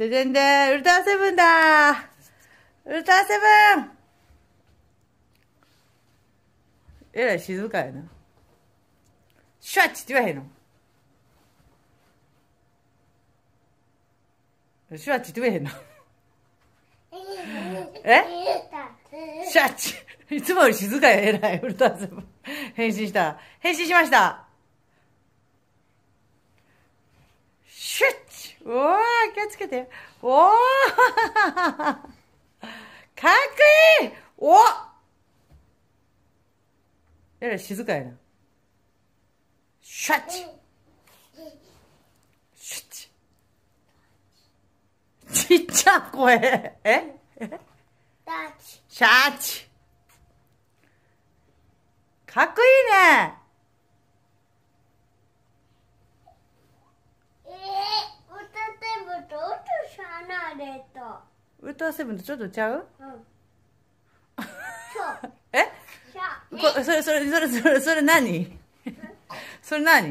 じゃんウルトラセブンだウルトラセブンえらい静かやな。シュワッチって言わへんのシュワッチって言わへんのえシュワッチいつもより静かや、えらい。ウルトラセブン。変身した。変身しました。おー気をつけて。おーかっこいいおえらい静かやな。シャッチシャッチちっちゃい声。ええシャッチかっこいいねーレットウルトラセブンとちょっとちゃううん えこそれそれそれそれそれ何それ何